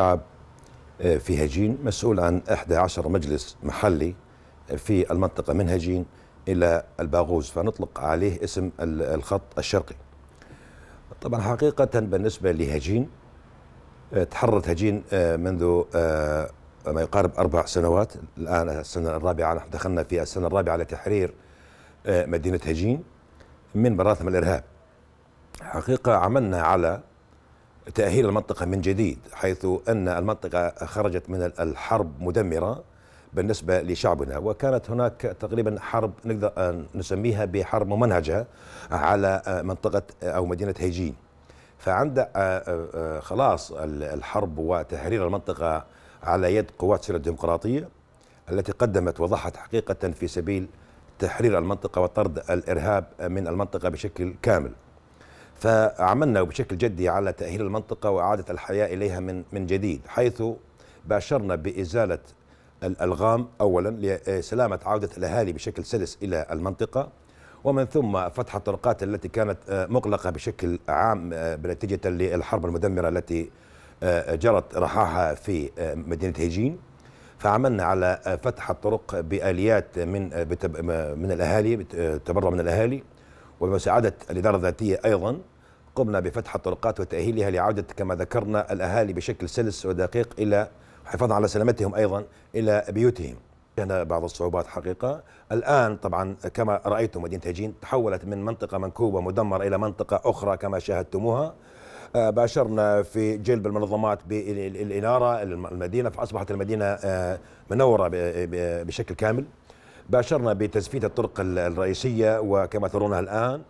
شعب آه، في هجين مسؤول عن 11 مجلس محلي آه، في المنطقة من هجين إلى الباغوز فنطلق عليه اسم الخط الشرقي طبعا حقيقة بالنسبة لهجين آه، تحررت هجين منذ ما يقارب أربع سنوات الآن السنة الرابعة نحن دخلنا في السنة الرابعة لتحرير مدينة هجين من براثم الإرهاب حقيقة عملنا على تأهيل المنطقة من جديد حيث أن المنطقة خرجت من الحرب مدمرة بالنسبة لشعبنا وكانت هناك تقريبا حرب نقدر أن نسميها بحرب ممنهجة على آه، منطقة آه، أو مدينة هيجين فعند آه، خلاص الحرب وتحرير المنطقة على يد قوات سيرة الديمقراطية التي قدمت وضحت حقيقة في سبيل تحرير المنطقة وطرد الإرهاب من المنطقة بشكل كامل فعملنا بشكل جدي على تأهيل المنطقة وإعادة الحياة إليها من من جديد حيث باشرنا بإزالة الألغام أولا لسلامة عودة الأهالي بشكل سلس إلى المنطقة ومن ثم فتح الطرقات التي كانت آه، مغلقة بشكل عام آه، نتيجة للحرب المدمرة التي آه، جرت رحاها في مدينة هيجين فعملنا على فتح الطرق بآليات من من الأهالي تبرع من الأهالي وبمساعدة الإدارة الذاتية أيضا قمنا بفتح الطرقات وتأهيلها لعودة كما ذكرنا الأهالي بشكل سلس ودقيق إلى حفاظا على سلامتهم أيضا إلى بيوتهم كان بعض الصعوبات حقيقة الآن طبعا كما رأيتم مدينة هجين تحولت من منطقة منكوبة مدمرة إلى منطقة أخرى كما شاهدتموها آه، باشرنا في جلب المنظمات بالإنارة المدينة فأصبحت المدينة آه، منورة بشكل كامل باشرنا بتزفيت الطرق الرئيسية وكما ترونها الآن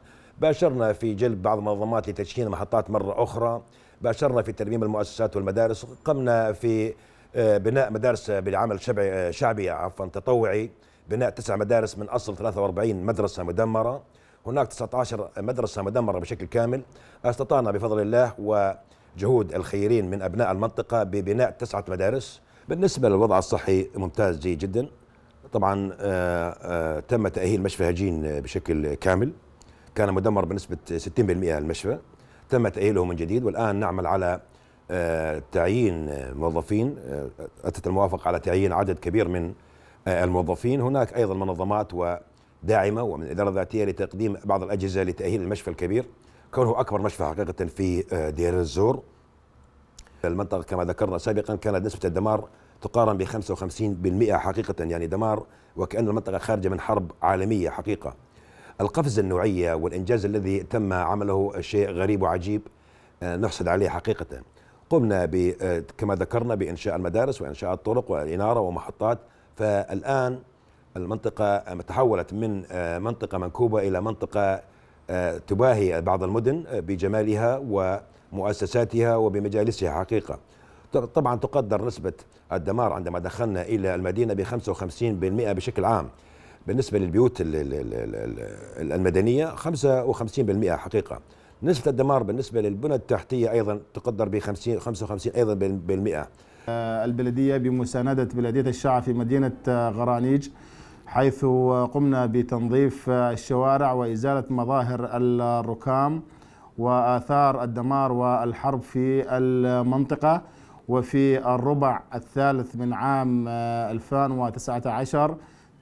باشرنا في جلب بعض المنظمات لتشكيل محطات مرة أخرى باشرنا في ترميم المؤسسات والمدارس قمنا في آه، بناء مدارس بالعمل شبعي آه، شعبي عفوا تطوعي بناء تسع مدارس من أصل 43 مدرسة مدمرة هناك 19 مدرسة مدمرة بشكل كامل استطعنا بفضل الله وجهود الخيرين من أبناء المنطقة ببناء تسعة مدارس بالنسبة للوضع الصحي ممتاز جيد جدا طبعا آه، تم تأهيل مشفى هجين بشكل كامل كان مدمر بنسبة 60% المشفى تم تأهيله من جديد والآن نعمل على آه، تعيين موظفين آه، أتت الموافقة على تعيين عدد كبير من آه، الموظفين هناك أيضا منظمات وداعمة ومن إدارة ذاتية لتقديم بعض الأجهزة لتأهيل المشفى الكبير كونه أكبر مشفى حقيقة في دير الزور المنطقة كما ذكرنا سابقا كانت نسبة الدمار تقارن ب 55% حقيقة يعني دمار وكأن المنطقة خارجة من حرب عالمية حقيقة القفزة النوعية والإنجاز الذي تم عمله شيء غريب وعجيب آه، نحسد عليه حقيقة قمنا آه، كما ذكرنا بإنشاء المدارس وإنشاء الطرق والإنارة ومحطات فالآن المنطقة آه، تحولت من منطقة منكوبة إلى منطقة تباهي بعض المدن بجمالها ومؤسساتها وبمجالسها حقيقة طبعا تقدر نسبة الدمار عندما دخلنا إلى المدينة ب 55% بشكل عام بالنسبة للبيوت المدنية 55% حقيقة نسبة الدمار بالنسبة للبنى التحتية أيضا تقدر ب 55 أيضا بالمئة آه، البلدية بمساندة بلدية الشعب في مدينة آه، غرانيج حيث قمنا بتنظيف آه، الشوارع وإزالة مظاهر الركام وآثار الدمار والحرب في المنطقة وفي الربع الثالث من عام 2019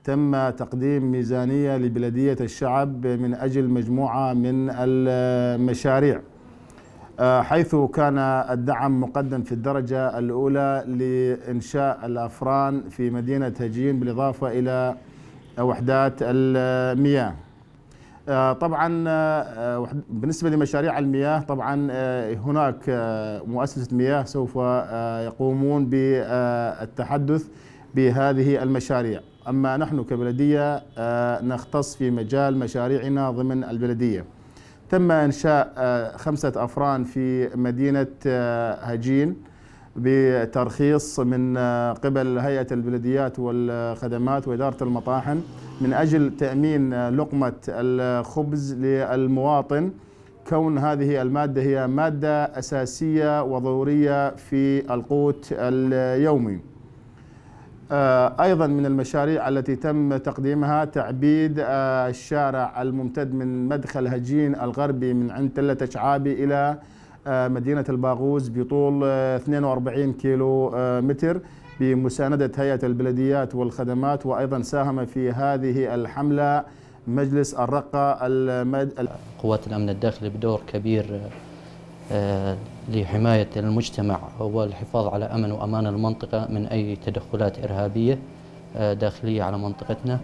تم تقديم ميزانية لبلدية الشعب من أجل مجموعة من المشاريع آه، حيث كان الدعم مقدم في الدرجة الأولى لإنشاء الأفران في مدينة هجين بالإضافة إلى وحدات المياه آه، طبعا آه، بالنسبة لمشاريع المياه طبعا هناك مؤسسة مياه سوف يقومون بالتحدث بهذه المشاريع أما نحن كبلدية آه، نختص في مجال مشاريعنا ضمن البلدية تم إنشاء آه، خمسة أفران في مدينة آه، هجين بترخيص من قبل هيئة البلديات والخدمات وإدارة المطاحن من أجل تأمين لقمة الخبز للمواطن كون هذه المادة هي مادة أساسية وضرورية في القوت اليومي آه، أيضا من المشاريع التي تم تقديمها تعبيد آه، الشارع الممتد من مدخل هجين الغربي من عند تلة شعابي إلى آه، مدينة الباغوز بطول 42 كيلو متر بمساندة هيئة البلديات والخدمات وأيضا ساهم في هذه الحملة مجلس الرقة المد... قوات الأمن الداخلي بدور كبير آه، لحماية المجتمع والحفاظ على أمن وأمان المنطقة من أي تدخلات إرهابية آه، داخلية على منطقتنا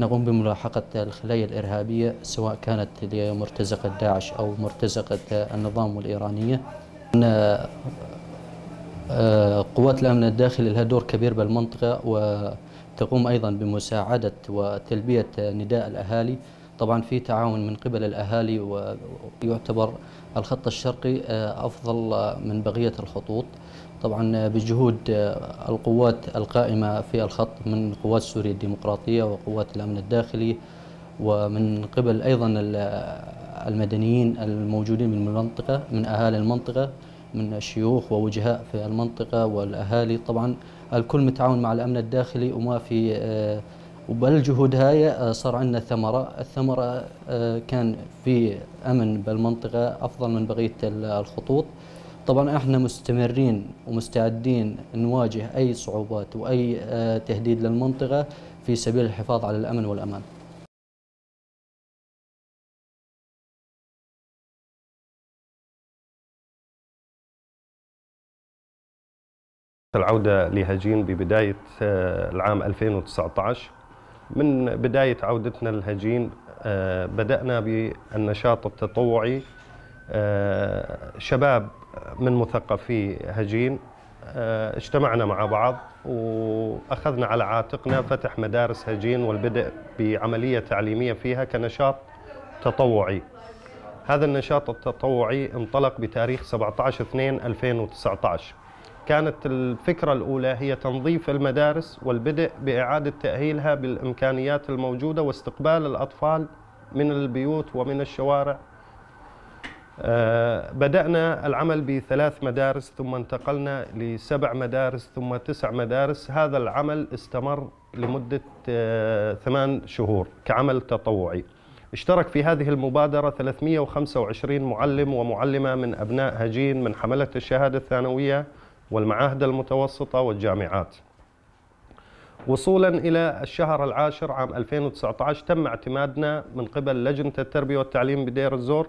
نقوم بملاحقة الخلايا الإرهابية سواء كانت لمرتزقة داعش أو مرتزقة النظام والإيرانية آه، قوات الأمن الداخلي لها دور كبير بالمنطقة وتقوم أيضا بمساعدة وتلبية نداء الأهالي طبعا في تعاون من قبل الأهالي ويعتبر الخط الشرقي آه، أفضل آه، من بقية الخطوط طبعا آه، بجهود القوات القائمة في الخط من قوات سوريا الديمقراطية وقوات الأمن الداخلي ومن قبل أيضا المدنيين الموجودين من المنطقة من أهالي المنطقة من شيوخ ووجهاء في المنطقة والأهالي طبعا الكل متعاون مع الأمن الداخلي وما في وبالجهود هاي آه، صار عندنا ثمرة الثمرة آه، كان في أمن بالمنطقة أفضل من بقية الخطوط طبعا احنا مستمرين ومستعدين نواجه اي صعوبات واي آه، تهديد للمنطقه في سبيل الحفاظ على الامن والامان العودة لهجين ببداية العام 2019 من بداية عودتنا للهجين آه، بدأنا بالنشاط التطوعي آه، شباب من مثقفي هجين آه، اجتمعنا مع بعض وأخذنا على عاتقنا فتح مدارس هجين والبدء بعملية تعليمية فيها كنشاط تطوعي هذا النشاط التطوعي انطلق بتاريخ 17/2/2019 كانت الفكرة الأولى هي تنظيف المدارس والبدء بإعادة تأهيلها بالإمكانيات الموجودة واستقبال الأطفال من البيوت ومن الشوارع آه، بدأنا العمل بثلاث مدارس ثم انتقلنا لسبع مدارس ثم تسع مدارس هذا العمل استمر لمدة آه، ثمان شهور كعمل تطوعي اشترك في هذه المبادرة 325 معلم ومعلمة من أبناء هجين من حملة الشهادة الثانوية والمعاهد المتوسطة والجامعات وصولا إلى الشهر العاشر عام 2019 تم اعتمادنا من قبل لجنة التربية والتعليم بدير الزور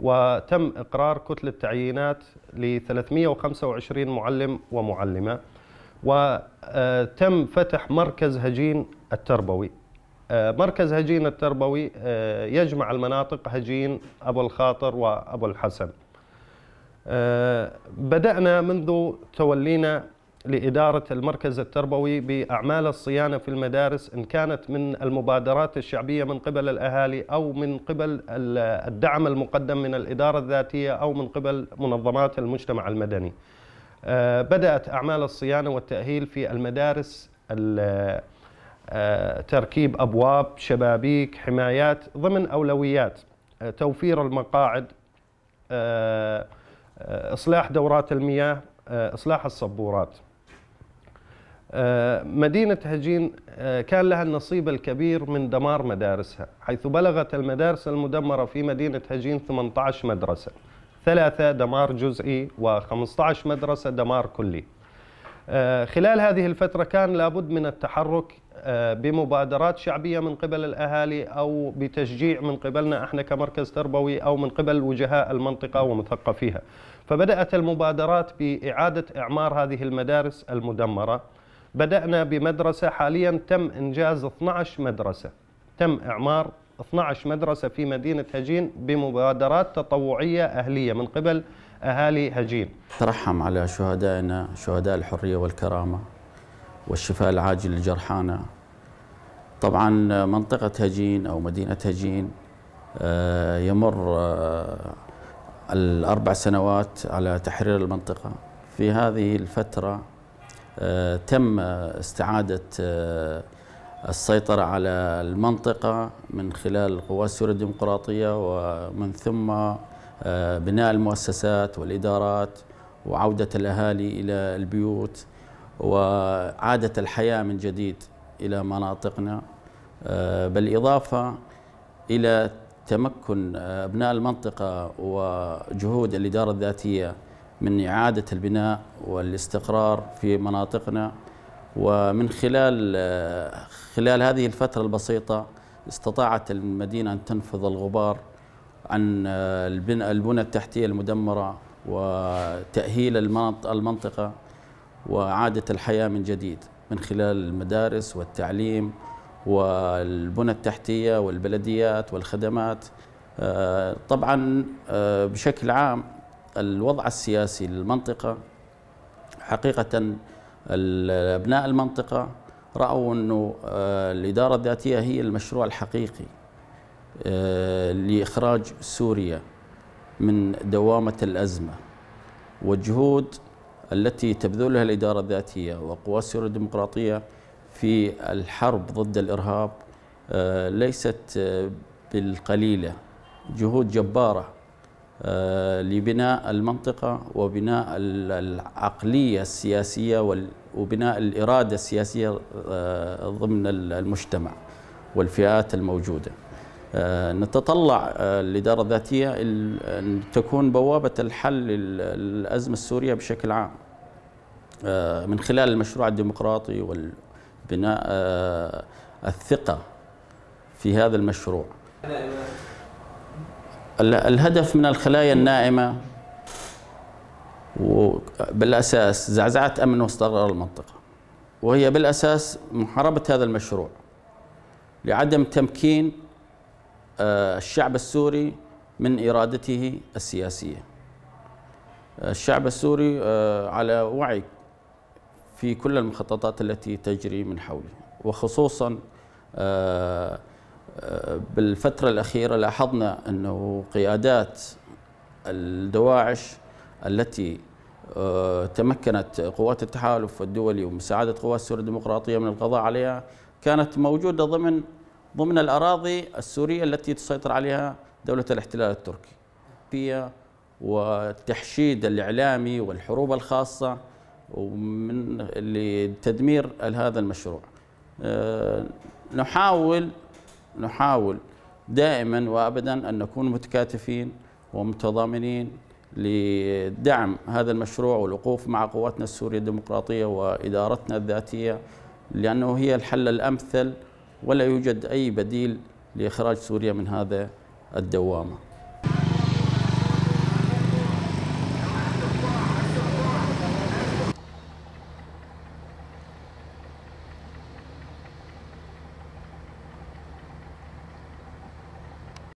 وتم إقرار كتلة تعيينات ل 325 معلم ومعلمة وتم آه، فتح مركز هجين التربوي آه، مركز هجين التربوي آه، يجمع المناطق هجين أبو الخاطر وأبو الحسن آه، بدأنا منذ تولينا لإدارة المركز التربوي بأعمال الصيانة في المدارس إن كانت من المبادرات الشعبية من قبل الأهالي أو من قبل الدعم المقدم من الإدارة الذاتية أو من قبل منظمات المجتمع المدني آه، بدأت أعمال الصيانة والتأهيل في المدارس آه، تركيب أبواب شبابيك حمايات ضمن أولويات توفير المقاعد آه، إصلاح دورات المياه آه، إصلاح الصبورات آه، مدينة هجين كان لها النصيب الكبير من دمار مدارسها حيث بلغت المدارس المدمرة في مدينة هجين 18 مدرسة ثلاثة دمار جزئي و15 مدرسة دمار كلي آه، خلال هذه الفترة كان لابد من التحرك آه، بمبادرات شعبية من قبل الأهالي أو بتشجيع من قبلنا احنا كمركز تربوي أو من قبل وجهاء المنطقة ومثقفيها فبدأت المبادرات بإعادة إعمار هذه المدارس المدمرة بدأنا بمدرسة حاليا تم إنجاز 12 مدرسة تم إعمار 12 مدرسة في مدينة هجين بمبادرات تطوعية أهلية من قبل أهالي هجين ترحم على شهدائنا شهداء الحرية والكرامة والشفاء العاجل لجرحانا طبعا منطقة هجين أو مدينة هجين آه، يمر آه، الأربع سنوات على تحرير المنطقة في هذه الفترة آه، تم استعادة السيطرة على المنطقة من خلال القوات السورية الديمقراطية ومن ثم آه، بناء المؤسسات والإدارات وعودة الأهالي إلى البيوت وعادة الحياة من جديد إلى مناطقنا آه، بالإضافة إلى تمكن آه، أبناء المنطقة وجهود الإدارة الذاتية من إعادة البناء والاستقرار في مناطقنا ومن خلال خلال هذه الفترة البسيطة استطاعت المدينة أن تنفض الغبار عن آه، البنى التحتية المدمرة وتأهيل المنطقة وإعادة الحياة من جديد من خلال المدارس والتعليم والبنى التحتية والبلديات والخدمات آه، طبعا آه، بشكل عام الوضع السياسي للمنطقة حقيقة أبناء المنطقة رأوا أنه الإدارة الذاتية هي المشروع الحقيقي آه، لإخراج سوريا من دوامة الأزمة والجهود التي تبذلها الإدارة الذاتية وقوى سوريا الديمقراطية في الحرب ضد الإرهاب آه، ليست آه، بالقليلة جهود جبارة لبناء المنطقة وبناء العقلية السياسية وبناء الإرادة السياسية ضمن المجتمع والفئات الموجودة آه، نتطلع الإدارة آه، الذاتية أن تكون بوابة الحل للأزمة السورية بشكل عام آه، من خلال المشروع الديمقراطي والبناء الثقة في هذا المشروع الهدف من الخلايا النائمة بالأساس زعزعة أمن واستقرار المنطقة وهي بالأساس محاربة هذا المشروع لعدم تمكين آه، الشعب السوري من إرادته السياسية آه، الشعب السوري آه، على وعي في كل المخططات التي تجري من حوله وخصوصا بالفترة الأخيرة لاحظنا أنه قيادات الدواعش التي تمكنت قوات التحالف الدولي ومساعدة قوات سوريا الديمقراطية من القضاء عليها كانت موجودة ضمن ضمن الأراضي السورية التي تسيطر عليها دولة الاحتلال التركي في والتحشيد الإعلامي والحروب الخاصة ومن لتدمير هذا المشروع آه، نحاول نحاول دائما وابدا ان نكون متكاتفين ومتضامنين لدعم هذا المشروع والوقوف مع قواتنا السوريه الديمقراطيه وادارتنا الذاتيه لانه هي الحل الامثل ولا يوجد أي بديل لإخراج سوريا من هذا الدوامة